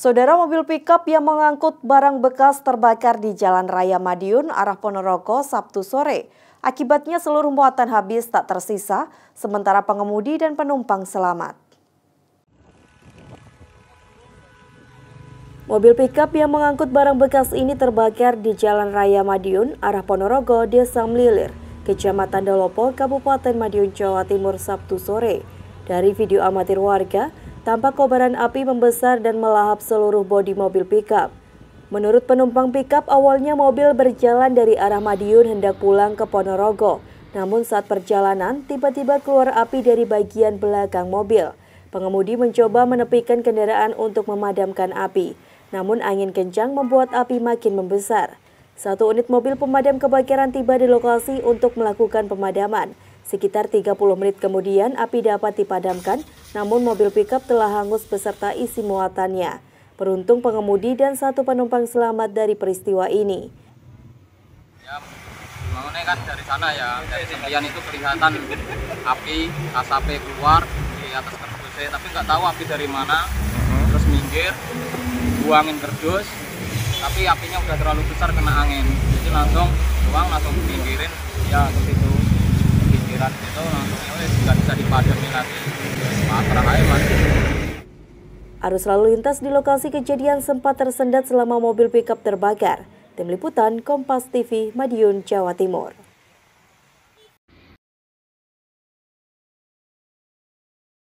Saudara mobil pickup yang mengangkut barang bekas terbakar di Jalan Raya Madiun arah Ponorogo Sabtu sore. Akibatnya seluruh muatan habis tak tersisa, sementara pengemudi dan penumpang selamat. Mobil pickup yang mengangkut barang bekas ini terbakar di Jalan Raya Madiun arah Ponorogo, Desa Mlilir, Kecamatan Dolopo, Kabupaten Madiun, Jawa Timur Sabtu sore. Dari video amatir warga, Tampak kobaran api membesar dan melahap seluruh bodi mobil pickup. Menurut penumpang pickup, awalnya mobil berjalan dari arah Madiun hendak pulang ke Ponorogo. Namun saat perjalanan, tiba-tiba keluar api dari bagian belakang mobil. Pengemudi mencoba menepikan kendaraan untuk memadamkan api. Namun angin kencang membuat api makin membesar. Satu unit mobil pemadam kebakaran tiba di lokasi untuk melakukan pemadaman. Sekitar 30 menit kemudian api dapat dipadamkan, namun mobil pickup telah hangus beserta isi muatannya. Beruntung pengemudi dan satu penumpang selamat dari peristiwa ini. Ya, bangunnya kan dari sana ya, dari sempian itu kelihatan api, asap keluar di atas saya, tapi nggak tahu api dari mana, terus minggir, buangin kerdus, tapi apinya udah terlalu besar kena angin, jadi langsung buang langsung minggirin ya ke situ. Arus lalu lintas di lokasi kejadian sempat tersendat selama mobil pickup terbakar. Tim Liputan Kompas TV Madiun, Jawa Timur.